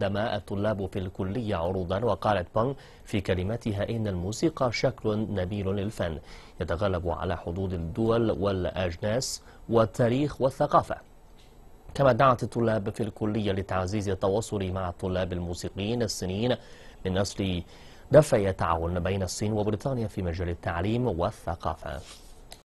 قدم الطلاب في الكلية عروضا وقالت بانغ في كلمتها إن الموسيقى شكل نبيل للفن يتغلب على حدود الدول والأجناس والتاريخ والثقافة كما دعت الطلاب في الكلية لتعزيز التواصل مع الطلاب الموسيقيين الصينيين من أصل دفع التعاون بين الصين وبريطانيا في مجال التعليم والثقافة